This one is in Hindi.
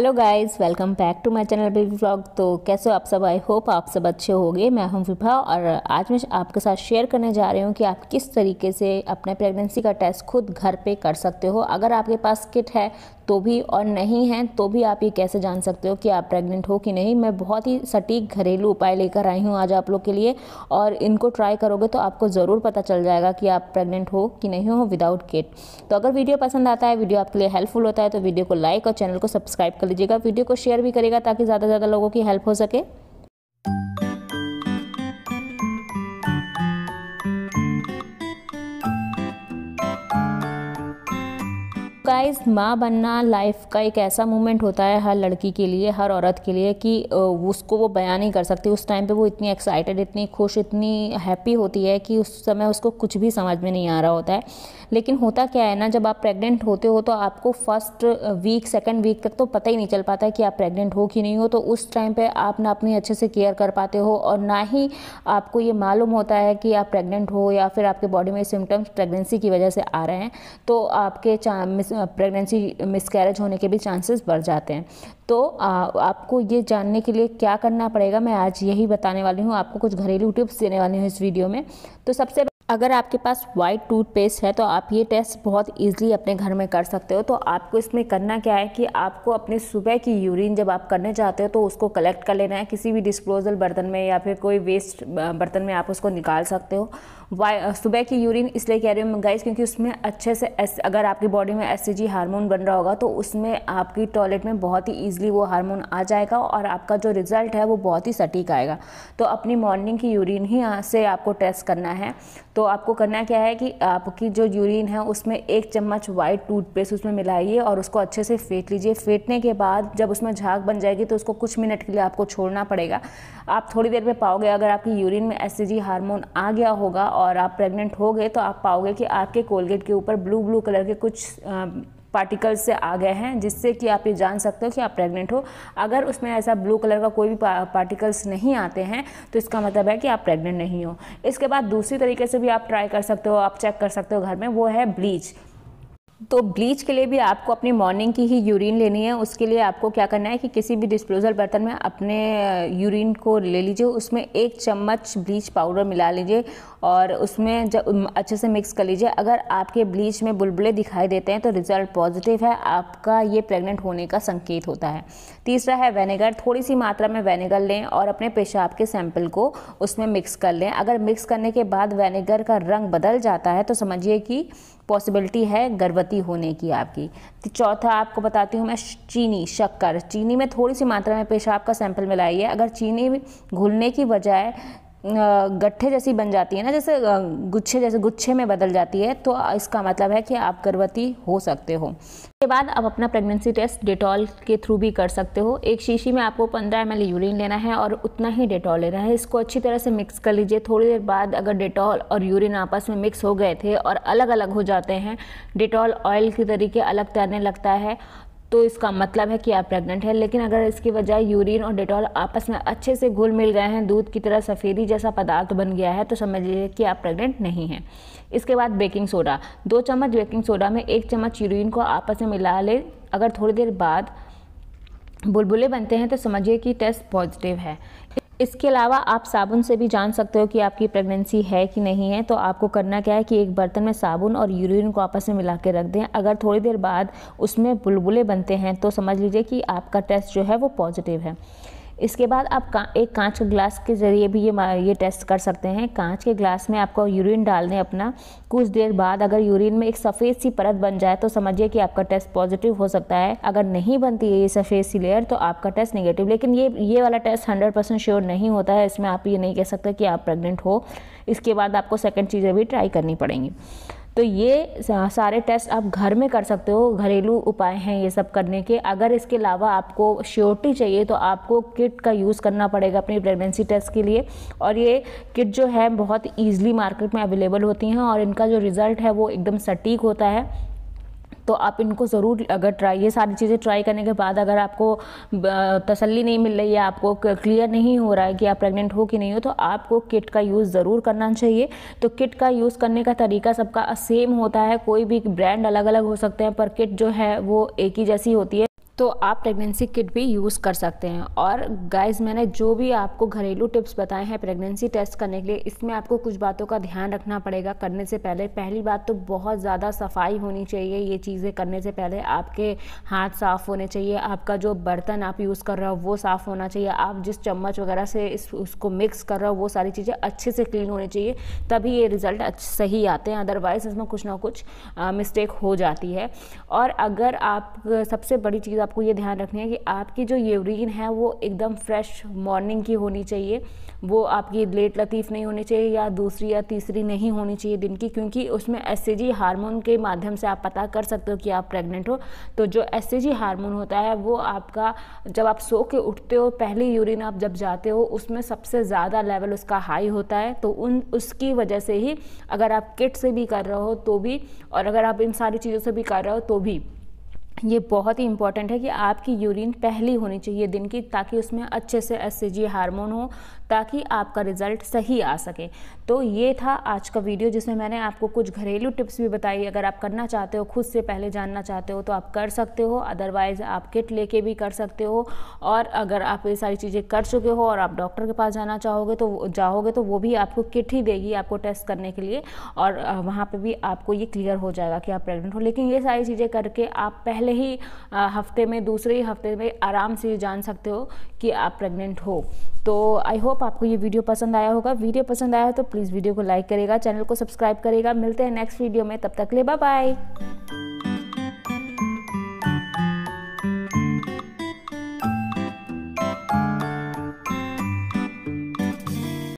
hello guys welcome back to my channel baby vlog तो कैसे हो आप सब आई होप आप सब अच्छे होंगे मैं हूं विभा और आज मैं आपके साथ शेयर करने जा रही हूं कि आप किस तरीके से अपने प्रेगनेंसी का टेस्ट खुद घर पे कर सकते हो अगर आपके पास किट है तो भी और नहीं है तो भी आप ये कैसे जान सकते हो कि आप प्रेग्नेंट हो कि नहीं मैं बहुत ही सटीक घरेलू उपाय लेकर आई हूँ आज आप लोग के लिए और इनको ट्राई करोगे तो आपको ज़रूर पता चल जाएगा कि आप प्रेग्नेंट हो कि नहीं हो विदाउट किट तो अगर वीडियो पसंद आता है वीडियो आपके लिए हेल्पफुल होता है तो वीडियो को लाइक और चैनल को सब्सक्राइब कर लीजिएगा वीडियो को शेयर भी करेगा ताकि ज़्यादा से ज़्यादा लोगों की हेल्प हो सके गाइस माँ बनना लाइफ का एक ऐसा मोमेंट होता है हर लड़की के लिए हर औरत के लिए कि उसको वो बयान नहीं कर सकती उस टाइम पे वो इतनी एक्साइटेड इतनी खुश इतनी हैप्पी होती है कि उस समय उसको कुछ भी समझ में नहीं आ रहा होता है लेकिन होता क्या है ना जब आप प्रेग्नेंट होते हो तो आपको फर्स्ट वीक सेकेंड वीक तक तो पता ही नहीं चल पाता है कि आप प्रेग्नेंट हो कि नहीं हो तो उस टाइम पर आप ना अपनी अच्छे से केयर कर पाते हो और ना ही आपको ये मालूम होता है कि आप प्रेग्नेंट हो या फिर आपके बॉडी में सिम्टम्स प्रेगनेंसी की वजह से आ रहे हैं तो आपके चा प्रेगनेंसी मिसकैरेज होने के भी चांसेस बढ़ जाते हैं तो आ, आपको ये जानने के लिए क्या करना पड़ेगा मैं आज यही बताने वाली हूँ आपको कुछ घरेलू टिप्स देने वाली हूँ इस वीडियो में तो सबसे अगर आपके पास वाइट टूथपेस्ट है तो आप ये टेस्ट बहुत ईजिली अपने घर में कर सकते हो तो आपको इसमें करना क्या है कि आपको अपने सुबह की यूरिन जब आप करने जाते हो तो उसको कलेक्ट कर लेना है किसी भी डिस्पोजल बर्तन में या फिर कोई वेस्ट बर्तन में आप उसको निकाल सकते हो वाई सुबह की यूरिन इसलिए कह रही हूँ गाइस क्योंकि उसमें अच्छे से एस, अगर आपकी बॉडी में एस हारमोन बन रहा होगा तो उसमें आपकी टॉयलेट में बहुत ही ईजिली वो हार्मोन आ जाएगा और आपका जो रिज़ल्ट है वो बहुत ही सटीक आएगा तो अपनी मॉर्निंग की यूरिन ही से आपको टेस्ट करना है तो आपको करना क्या है कि आपकी जो यूरिन है उसमें एक चम्मच वाइट टूथपेस्ट उसमें मिलाइए और उसको अच्छे से फेंट लीजिए फेंटने के बाद जब उसमें झाग बन जाएगी तो उसको कुछ मिनट के लिए आपको छोड़ना पड़ेगा आप थोड़ी देर में पाओगे अगर आपकी यूरिन में एस सी हार्मोन आ गया होगा और आप प्रेग्नेंट हो गए तो आप पाओगे कि आपके कोलगेट के ऊपर ब्लू ब्लू कलर के कुछ आ, पार्टिकल्स से आ गए हैं जिससे कि आप ये जान सकते हो कि आप प्रेग्नेंट हो अगर उसमें ऐसा ब्लू कलर का कोई भी पार्टिकल्स नहीं आते हैं तो इसका मतलब है कि आप प्रेग्नेंट नहीं हो इसके बाद दूसरी तरीके से भी आप ट्राई कर सकते हो आप चेक कर सकते हो घर में वो है ब्लीच तो ब्लीच के लिए भी आपको अपनी मॉर्निंग की ही यूरिन लेनी है उसके लिए आपको क्या करना है कि किसी भी डिस्पोजल बर्तन में अपने यूरिन को ले लीजिए उसमें एक चम्मच ब्लीच पाउडर मिला लीजिए और उसमें जब अच्छे से मिक्स कर लीजिए अगर आपके ब्लीच में बुलबुले दिखाई देते हैं तो रिज़ल्ट पॉजिटिव है आपका ये प्रेग्नेंट होने का संकेत होता है तीसरा है वेनेगर थोड़ी सी मात्रा में वेनेगर लें और अपने पेशाब के सैंपल को उसमें मिक्स कर लें अगर मिक्स करने के बाद वेनेगर का रंग बदल जाता है तो समझिए कि पॉसिबिलिटी है गर्भवती गति होने की आपकी तो चौथा आपको बताती हूँ मैं चीनी शक्कर चीनी में थोड़ी सी मात्रा में पेशाब का सैंपल मिलाइए अगर चीनी घुलने की बजाय गट्ठे जैसी बन जाती है ना जैसे गुच्छे जैसे गुच्छे में बदल जाती है तो इसका मतलब है कि आप गर्भवती हो सकते हो इसके बाद आप अपना प्रेगनेंसी टेस्ट डेटॉल के थ्रू भी कर सकते हो एक शीशी में आपको 15 एम यूरिन लेना है और उतना ही डेटॉल लेना है इसको अच्छी तरह से मिक्स कर लीजिए थोड़ी देर बाद अगर डिटॉल और यूरिन आपस में मिक्स हो गए थे और अलग अलग हो जाते हैं डिटॉल ऑयल के तरीके अलग तैरने लगता है तो इसका मतलब है कि आप प्रेग्नेंट हैं लेकिन अगर इसकी वजह यूरिन और डिटॉल आपस में अच्छे से घुल मिल गए हैं दूध की तरह सफ़ेदी जैसा पदार्थ बन गया है तो समझिए कि आप प्रेग्नेंट नहीं हैं इसके बाद बेकिंग सोडा दो चम्मच बेकिंग सोडा में एक चम्मच यूरिन को आपस में मिला लें अगर थोड़ी देर बाद बुलबुले बनते हैं तो समझिए कि टेस्ट पॉजिटिव है इसके अलावा आप साबुन से भी जान सकते हो कि आपकी प्रेगनेंसी है कि नहीं है तो आपको करना क्या है कि एक बर्तन में साबुन और यूरिन को आपस में मिला के रख दें अगर थोड़ी देर बाद उसमें बुलबुले बनते हैं तो समझ लीजिए कि आपका टेस्ट जो है वो पॉजिटिव है इसके बाद आप का, एक कांच के ग्लास के ज़रिए भी ये ये टेस्ट कर सकते हैं कांच के ग्लास में आपको यूरिन डाल दें अपना कुछ देर बाद अगर यूरिन में एक सफ़ेद सी परत बन जाए तो समझिए कि आपका टेस्ट पॉजिटिव हो सकता है अगर नहीं बनती है ये सफ़ेद सी लेयर तो आपका टेस्ट नेगेटिव लेकिन ये ये वाला टेस्ट हंड्रेड परसेंट श्योर नहीं होता है इसमें आप ये नहीं कह सकते कि आप प्रेगनेंट हो इसके बाद आपको सेकेंड चीज़ें भी ट्राई करनी पड़ेंगी तो ये सारे टेस्ट आप घर में कर सकते हो घरेलू उपाय हैं ये सब करने के अगर इसके अलावा आपको श्योरिटी चाहिए तो आपको किट का यूज़ करना पड़ेगा अपनी प्रेगनेंसी टेस्ट के लिए और ये किट जो है बहुत ईजिली मार्केट में अवेलेबल होती हैं और इनका जो रिज़ल्ट है वो एकदम सटीक होता है तो आप इनको ज़रूर अगर ट्राई ये सारी चीज़ें ट्राई करने के बाद अगर आपको तसल्ली नहीं मिल रही है आपको क्लियर नहीं हो रहा है कि आप प्रेग्नेंट हो कि नहीं हो तो आपको किट का यूज़ ज़रूर करना चाहिए तो किट का यूज़ करने का तरीका सबका सेम होता है कोई भी ब्रांड अलग अलग हो सकते हैं पर किट जो है वो एक ही जैसी होती है तो आप प्रेगनेंसी किट भी यूज़ कर सकते हैं और गाइज मैंने जो भी आपको घरेलू टिप्स बताए हैं प्रेगनेंसी टेस्ट करने के लिए इसमें आपको कुछ बातों का ध्यान रखना पड़ेगा करने से पहले पहली बात तो बहुत ज़्यादा सफाई होनी चाहिए ये चीज़ें करने से पहले आपके हाथ साफ़ होने चाहिए आपका जो बर्तन आप यूज़ कर रहे हो वो साफ़ होना चाहिए आप जिस चम्मच वगैरह से इस उसको मिक्स कर रहे हो वो सारी चीज़ें अच्छे से क्लीन होनी चाहिए तभी ये रिज़ल्ट सही आते हैं अदरवाइज़ इसमें कुछ ना कुछ मिस्टेक हो जाती है और अगर आप सबसे बड़ी चीज़ आपको ये ध्यान रखना है कि आपकी जो यूरिन है वो एकदम फ्रेश मॉर्निंग की होनी चाहिए वो आपकी लेट लतीफ़ नहीं होनी चाहिए या दूसरी या तीसरी नहीं होनी चाहिए दिन की क्योंकि उसमें एस हार्मोन के माध्यम से आप पता कर सकते हो कि आप प्रेग्नेंट हो तो जो एस हार्मोन होता है वो आपका जब आप सो के उठते हो पहली यूरिन आप जब जाते हो उसमें सबसे ज़्यादा लेवल उसका हाई होता है तो उन उसकी वजह से ही अगर आप किट से भी कर रहे हो तो भी और अगर आप इन सारी चीज़ों से भी कर रहे हो तो भी ये बहुत ही इंपॉर्टेंट है कि आपकी यूरिन पहली होनी चाहिए दिन की ताकि उसमें अच्छे से एस हार्मोन हो ताकि आपका रिज़ल्ट सही आ सके तो ये था आज का वीडियो जिसमें मैंने आपको कुछ घरेलू टिप्स भी बताई अगर आप करना चाहते हो खुद से पहले जानना चाहते हो तो आप कर सकते हो अदरवाइज़ आप किट लेके भी कर सकते हो और अगर आप ये सारी चीज़ें कर चुके हो और आप डॉक्टर के पास जाना चाहोगे तो जाओगे तो वो भी आपको किट ही देगी आपको टेस्ट करने के लिए और वहाँ पर भी आपको ये क्लियर हो जाएगा कि आप प्रेगनेंट हो लेकिन ये सारी चीज़ें करके आप पहले पहले ही हफ्ते में दूसरे ही हफ्ते में आराम से जान सकते हो कि आप प्रेग्नेंट हो तो आई होप आपको ये वीडियो पसंद आया होगा वीडियो पसंद आया हो तो प्लीज़ वीडियो को लाइक करेगा चैनल को सब्सक्राइब करेगा मिलते हैं नेक्स्ट वीडियो में तब तक ले बाय